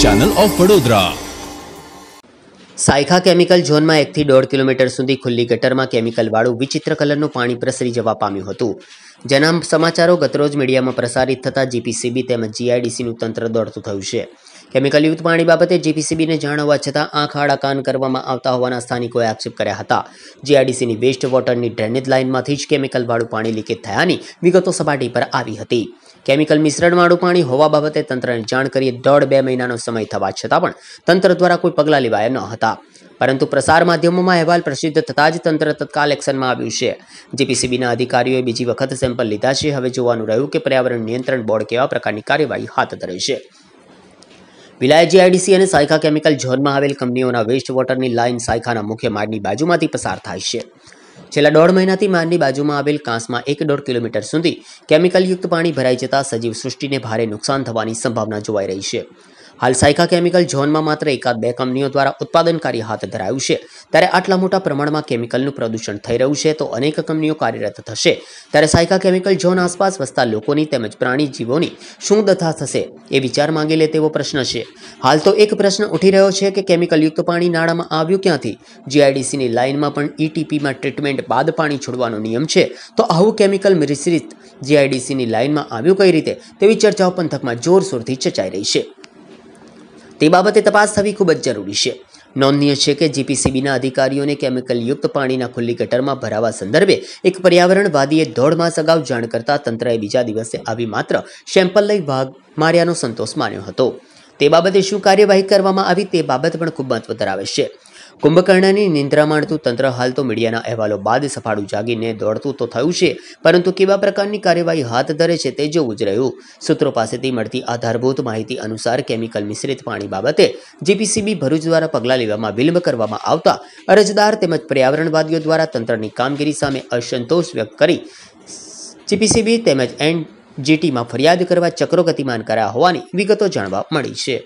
channel of Vadodara Saykha chemical ઝોનમાં એકથી દોઢ કિલોમીટર સુધી ખુલ્લી ગટરમાં કેમિકલવાળું વિચિત્ર કલરનું પાણી પ્રસરી જવા પામ્યું હતું જેના સમાચારો ગતરોજ મીડિયામાં પ્રસારિત થતાં જીપીસીબી તેમજ જીઆઈડીસીનું તંત્ર દોડતું થયું છે કેમિકલયુક્ત પાણી બાબતે જીપીસીબીને જાણવા છતાં આંખ આડા કાન કરવામાં આવતા હોવાના સ્થાનિકોએ આક્ષેપ કર્યા હતા જીઆઈડીસીની વેસ્ટ વોટરની ડ્રેનેજ લાઇનમાંથી જ કેમિકલવાળું પાણી લીકેજ થયાની વિગતો સપાટી પર આવી હતી કેમિકલ મિશ્રણવાળું પાણી હોવા બાબતે તંત્રને જાણ કરીએ દોઢ બે મહિનાનો સમય થવા છતાં પણ તંત્ર દ્વારા કોઈ પગલાં લેવાયા ન હતા પરંતુ પ્રસાર માધ્યમોમાં અહેવાલ પ્રસિદ્ધ થતાં જ તંત્ર તત્કાલ એક્શનમાં આવ્યું છે જીપીસીબીના અધિકારીઓએ બીજી વખત સેમ્પલ લીધા છે હવે જોવાનું રહ્યું કે પર્યાવરણ નિયંત્રણ બોર્ડ કેવા પ્રકારની કાર્યવાહી હાથ ધરે છે વિલાયજી આઈડીસી અને સાયખા કેમિકલ ઝોનમાં આવેલ કંપનીઓના વેસ્ટ વોટરની લાઇન સાયખાના મુખ્ય માર્ગની બાજુમાંથી પસાર થાય છે છેલ્લા દોઢ મહિનાથી માનની બાજુમાં આવેલ કાંસમાં એક દોઢ કિલોમીટર સુધી કેમિકલયુક્ત પાણી ભરાઈ જતા સજીવ સૃષ્ટિને ભારે નુકસાન થવાની સંભાવના જોવાઈ રહી છે હાલ સાયકા કેમિકલ ઝોનમાં માત્ર એકાદ બે કંપનીઓ દ્વારા ઉત્પાદન કાર્ય હાથ ધરાયું છે ત્યારે આટલા મોટા પ્રમાણમાં કેમિકલનું પ્રદૂષણ થઈ રહ્યું છે તો અનેક કંપનીઓ કાર્યરત થશે ત્યારે સાયકા કેમિકલ ઝોન આસપાસ વસતા લોકોની તેમજ પ્રાણી જીવોની શું દથા થશે એ વિચાર માંગી લે તેવો પ્રશ્ન છે હાલ તો એક પ્રશ્ન ઉઠી રહ્યો છે કે કેમિકલયુક્ત પાણી નાળામાં આવ્યું ક્યાંથી જીઆઈડીસીની લાઇનમાં પણ ઈટીપીમાં ટ્રીટમેન્ટ બાદ પાણી છોડવાનો નિયમ છે તો આવું કેમિકલ મિશ્રિત જીઆઈડીસીની લાઇનમાં આવ્યું કઈ રીતે તેવી ચર્ચાઓ પંથકમાં જોરશોરથી ચચાઈ રહી છે તે બાબતે તપાસ થવી ખૂબ જ જરૂરી છે નોંધનીય છે કે જીપીસીબીના અધિકારીઓને કેમિકલયુક્ત પાણીના ખુલ્લી ગટરમાં ભરાવા સંદર્ભે એક પર્યાવરણવાદીએ દોઢ માસ અગાઉ જાણ કરતા તંત્રએ બીજા દિવસે આવી માત્ર સેમ્પલ લઈ ભાગ માર્યાનો સંતોષ માન્યો હતો તે બાબતે શું કાર્યવાહી કરવામાં આવી તે બાબત પણ ખૂબ મહત્વ ધરાવે છે કુંભકર્ણની નિંદ્રા માણતું તંત્ર હાલ તો મીડિયાના અહેવાલો બાદ સફાળું જાગીને દોડતું તો થયું છે પરંતુ કેવા પ્રકારની કાર્યવાહી હાથ ધરે છે તે જોવું જ રહ્યું સૂત્રો પાસેથી મળતી આધારભૂત માહિતી અનુસાર કેમિકલ મિશ્રિત પાણી બાબતે જીપીસીબી ભરૂચ દ્વારા પગલાં લેવામાં વિલંબ કરવામાં આવતા અરજદાર તેમજ પર્યાવરણવાદીઓ દ્વારા તંત્રની કામગીરી સામે અસંતોષ વ્યક્ત કરી જીપીસીબી તેમજ એનજીટીમાં ફરિયાદ કરવા ચક્રો ગતિમાન કર્યા હોવાની વિગતો જાણવા મળી છે